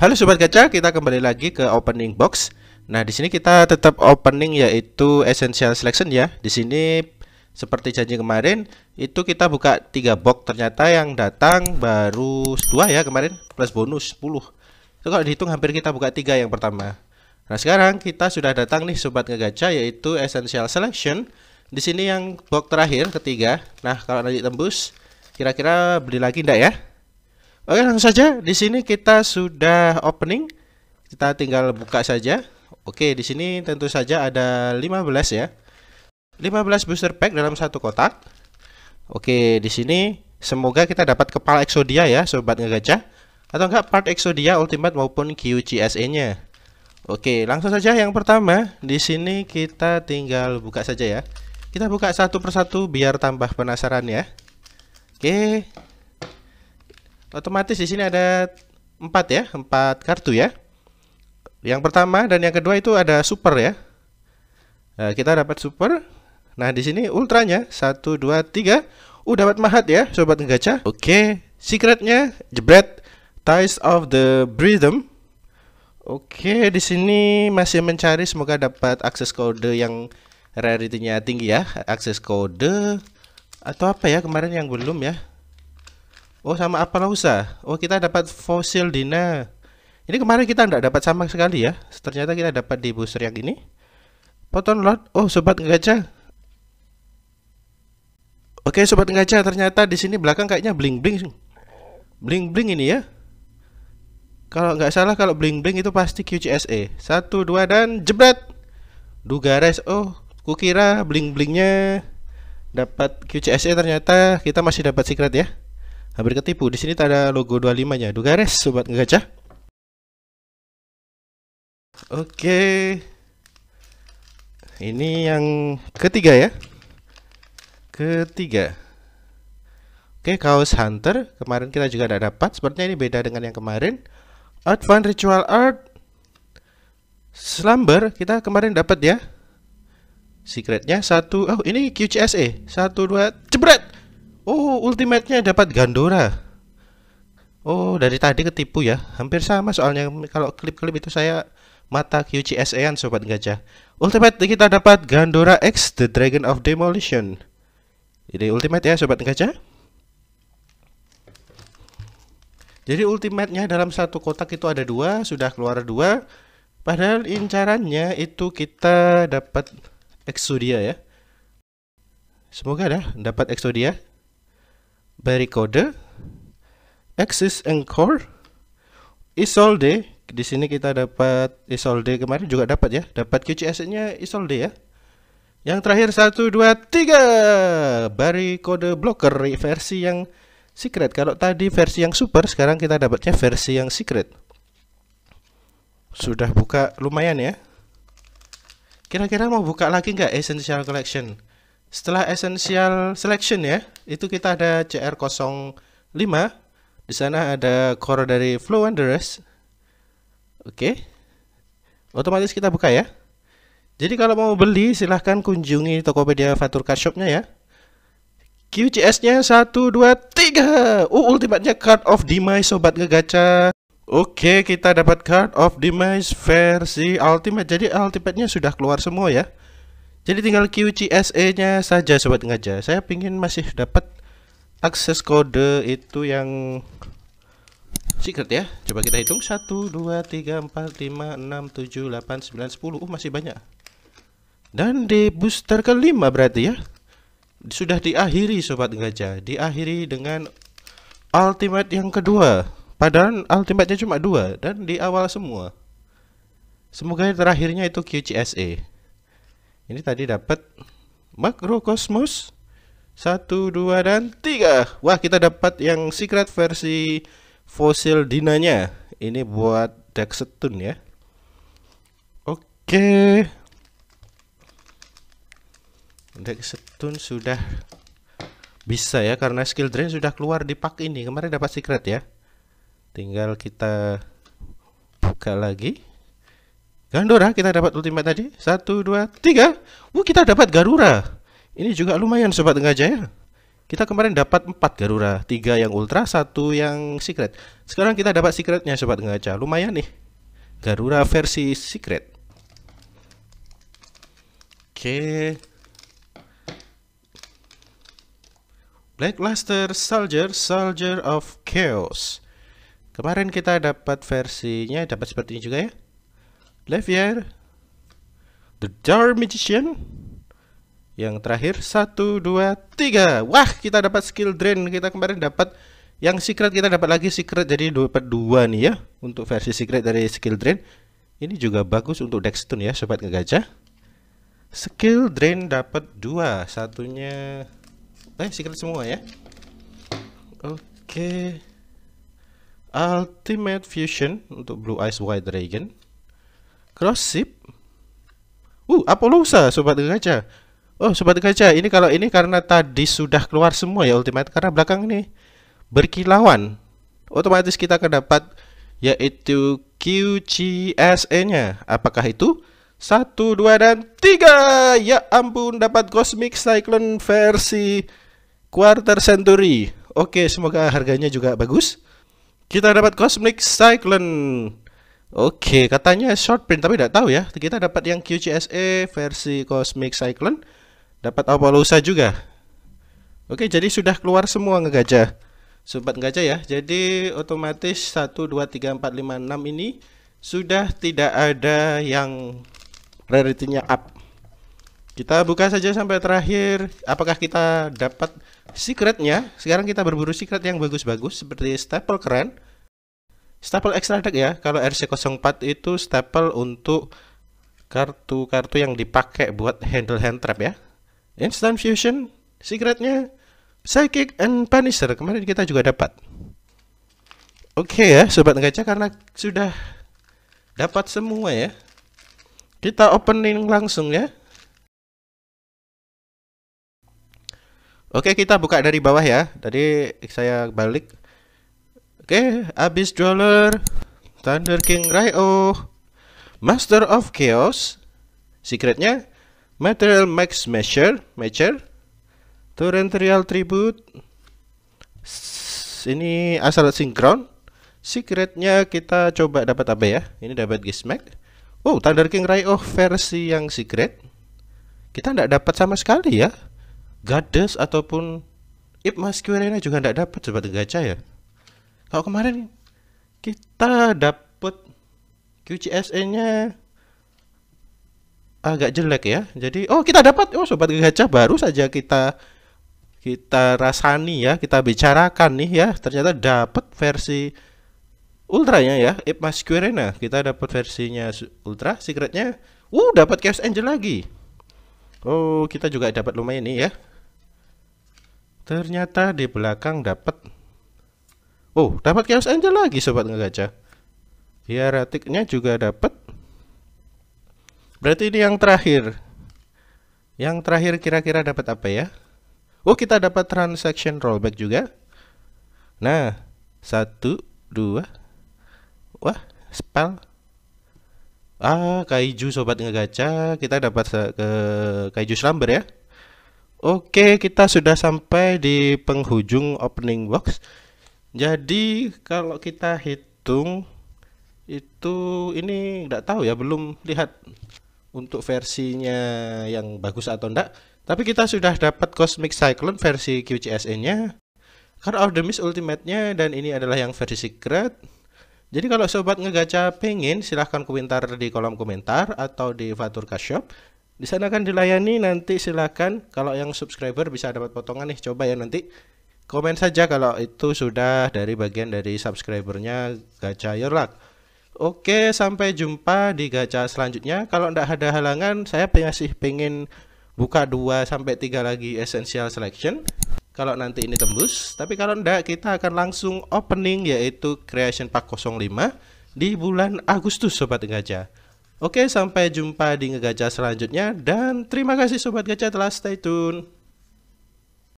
Halo sobat gacha, kita kembali lagi ke opening box. Nah, di sini kita tetap opening yaitu essential selection ya. Di sini seperti janji kemarin itu kita buka 3 box ternyata yang datang baru 2 ya kemarin plus bonus 10. Itu kalau dihitung hampir kita buka 3 yang pertama. Nah, sekarang kita sudah datang nih sobat ngegacha yaitu essential selection. Di sini yang box terakhir ketiga. Nah, kalau nanti tembus kira-kira beli lagi ndak ya? Oke, langsung saja. Di sini kita sudah opening. Kita tinggal buka saja. Oke, di sini tentu saja ada 15 ya. 15 booster pack dalam satu kotak. Oke, di sini semoga kita dapat kepala Exodia ya, sobat ngegajah. Atau enggak part Exodia Ultimate maupun QGSE-nya. Oke, langsung saja yang pertama. Di sini kita tinggal buka saja ya. Kita buka satu persatu biar tambah penasaran ya. Oke, Otomatis di sini ada empat ya, empat kartu ya. Yang pertama dan yang kedua itu ada super ya. Nah, kita dapat super. Nah, di sini ultranya satu dua tiga Uh dapat mahat ya, sobat ngegaca Oke, okay. secretnya jebret Ties of the rhythm Oke, okay, di sini masih mencari semoga dapat akses kode yang rarity-nya tinggi ya, akses kode atau apa ya kemarin yang belum ya. Oh sama apa Appalausa. Oh kita dapat fosil Dina. Ini kemarin kita nggak dapat sama sekali ya. Ternyata kita dapat di booster yang ini. Poton lot. Oh sobat gajah. Oke sobat gajah ternyata di sini belakang kayaknya bling bling. Bling bling ini ya. Kalau nggak salah kalau bling bling itu pasti QCSE. Satu dua dan jebret. Dugares. Oh kukira bling blingnya dapat QCSE ternyata kita masih dapat secret ya. Hampir ketipu. Di sini tak ada logo 25-nya. Dugares, sobat ngegacah. Oke. Ini yang ketiga ya. Ketiga. Oke, kaos Hunter. Kemarin kita juga dah dapat. Sepertinya ini beda dengan yang kemarin. Advanced Ritual Art. Slumber. Kita kemarin dapat ya. Secretnya satu. Oh, ini QCSE. Satu, dua. Jebret! Oh, ultimate-nya dapat Gandora. Oh, dari tadi ketipu ya. Hampir sama soalnya kalau klip-klip itu saya mata qcse an sobat gajah. Ultimate kita dapat Gandora X The Dragon of Demolition. Jadi ultimate ya sobat gajah. Jadi ultimate-nya dalam satu kotak itu ada dua, sudah keluar dua. Padahal incarannya itu kita dapat Exodia ya. Semoga dah dapat Exodia kode axis anchor isolde di sini kita dapat isolde kemarin juga dapat ya dapat QCS nya isolde ya yang terakhir 1 2 3 kode blocker versi yang secret kalau tadi versi yang super sekarang kita dapatnya versi yang secret sudah buka lumayan ya kira-kira mau buka lagi nggak essential collection setelah essential selection ya, itu kita ada CR05. Di sana ada core dari Flow Wanderers Oke. Otomatis kita buka ya. Jadi kalau mau beli silahkan kunjungi Tokopedia Faturka Shopnya ya. QCS-nya 1, 2, 3. Uh, ultimate-nya Card of Demise, Sobat Ngegaca. Oke, kita dapat Card of Demise versi Ultimate. Jadi Ultimate-nya sudah keluar semua ya. Jadi tinggal QGSE-nya saja sobat ngajar. Saya pingin masih dapat akses kode itu yang secret ya. Coba kita hitung 1 2 3 4 5 6 7 8 9 10. Uh masih banyak. Dan di booster kelima berarti ya. Sudah diakhiri sobat ngajar. Diakhiri dengan ultimate yang kedua. Padahal ultimate-nya cuma dua dan di awal semua. Semoga terakhirnya itu QCSE. Ini tadi dapat makrokosmos 1, 2, dan 3 Wah kita dapat yang secret versi fosil dinanya Ini buat Dexetun ya Oke Deck sudah bisa ya Karena skill drain sudah keluar di pack ini Kemarin dapat secret ya Tinggal kita buka lagi Gandora kita dapat ultimate tadi. Satu, dua, tiga. Wuh, kita dapat Garura. Ini juga lumayan Sobat tengah jaya. Kita kemarin dapat empat Garura. Tiga yang Ultra, satu yang Secret. Sekarang kita dapat Secretnya Sobat jaya. Lumayan nih. Garura versi Secret. Oke. Black Luster Soldier, Soldier of Chaos. Kemarin kita dapat versinya, dapat seperti ini juga ya. Levier, The Jar Magician, yang terakhir satu dua tiga. Wah, kita dapat skill drain. Kita kemarin dapat yang secret kita dapat lagi secret jadi dapat dua nih ya untuk versi secret dari skill drain. Ini juga bagus untuk Dexton ya, sobat ngegajah. Skill drain dapat dua, satunya eh secret semua ya. Oke. Okay. Ultimate Fusion untuk Blue Eyes White Dragon. Cross Uh, Uh, Apollosa, sobat kaca. Oh, sobat kaca, ini kalau ini karena tadi sudah keluar semua ya ultimate karena belakang ini berkilauan. Otomatis kita akan dapat yaitu QCSE-nya. Apakah itu? satu, dua dan tiga? Ya ampun, dapat Cosmic Cyclone versi Quarter Century. Oke, semoga harganya juga bagus. Kita dapat Cosmic Cyclone Oke, katanya short print tapi tidak tahu ya. Kita dapat yang QCSA versi Cosmic Cyclone, dapat Apollosa juga. Oke, jadi sudah keluar semua ngegajah. Sobat ngegajah ya. Jadi otomatis 1 2 3 4 5 6 ini sudah tidak ada yang rarity-nya up. Kita buka saja sampai terakhir. Apakah kita dapat secretnya? Sekarang kita berburu secret yang bagus-bagus seperti staple keren Staple extra deck ya. Kalau RC04 itu staple untuk kartu-kartu yang dipakai buat handle hand trap ya. Instant Fusion, secretnya Psychic and Punisher. Kemarin kita juga dapat. Oke okay ya, sobat gacha karena sudah dapat semua ya. Kita opening langsung ya. Oke, kita buka dari bawah ya. Tadi saya balik Oke, abis dollar Thunder King Ryo, oh. Master of Chaos, secretnya Material Max Measure, Measure, Torrential Tribute, ini asal sinkron, secretnya kita coba dapat apa ya? Ini dapat gizmag. Oh, Thunder King Ryo oh, versi yang secret, kita tidak dapat sama sekali ya. Goddess ataupun Ip Masquerena juga tidak dapat sebab gacha ya. Kalau kemarin kita dapat qcsn nya agak jelek ya. Jadi oh kita dapat oh sobat gacha baru saja kita kita rasani ya, kita bicarakan nih ya. Ternyata dapat versi ultranya ya, Mas Quirena. Kita dapat versinya ultra, secretnya uh dapat Chaos Angel lagi. Oh, kita juga dapat lumayan nih ya. Ternyata di belakang dapat Oh, dapat Chaos Angel lagi sobat ngegaca. Ya, ratiknya juga dapat. Berarti ini yang terakhir. Yang terakhir kira-kira dapat apa ya? Oh, kita dapat transaction rollback juga. Nah, satu, dua. Wah, spell. Ah, kaiju sobat ngegaca, kita dapat ke kaiju slumber ya. Oke, kita sudah sampai di penghujung opening box. Jadi kalau kita hitung itu ini nggak tahu ya belum lihat untuk versinya yang bagus atau enggak. Tapi kita sudah dapat Cosmic Cyclone versi QCSN-nya, Card of the Mist Ultimate-nya, dan ini adalah yang versi Secret. Jadi kalau sobat ngegacha pengen, silahkan komentar di kolom komentar atau di Faturka Shop. Di sana akan dilayani nanti silahkan kalau yang subscriber bisa dapat potongan nih coba ya nanti Komen saja kalau itu sudah dari bagian dari subscribernya Gacha Your Luck. Oke, sampai jumpa di gacha selanjutnya. Kalau tidak ada halangan, saya masih pengen buka 2 sampai 3 lagi essential selection. Kalau nanti ini tembus, tapi kalau tidak kita akan langsung opening yaitu Creation Pack 05 di bulan Agustus sobat gacha. Oke, sampai jumpa di Gacha selanjutnya dan terima kasih sobat gacha telah stay tune.